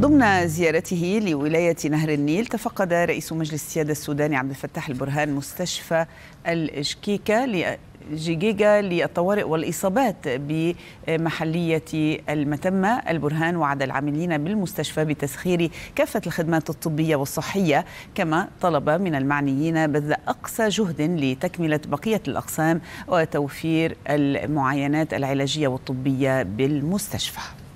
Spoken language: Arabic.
ضمن زيارته لولاية نهر النيل تفقد رئيس مجلس السيادة السوداني عبد الفتاح البرهان مستشفى الإشكيكة جيجيجا للطوارئ والإصابات بمحلية المتمة البرهان وعد العاملين بالمستشفى بتسخير كافة الخدمات الطبية والصحية كما طلب من المعنيين بذل أقصى جهد لتكملة بقية الأقسام وتوفير المعاينات العلاجية والطبية بالمستشفى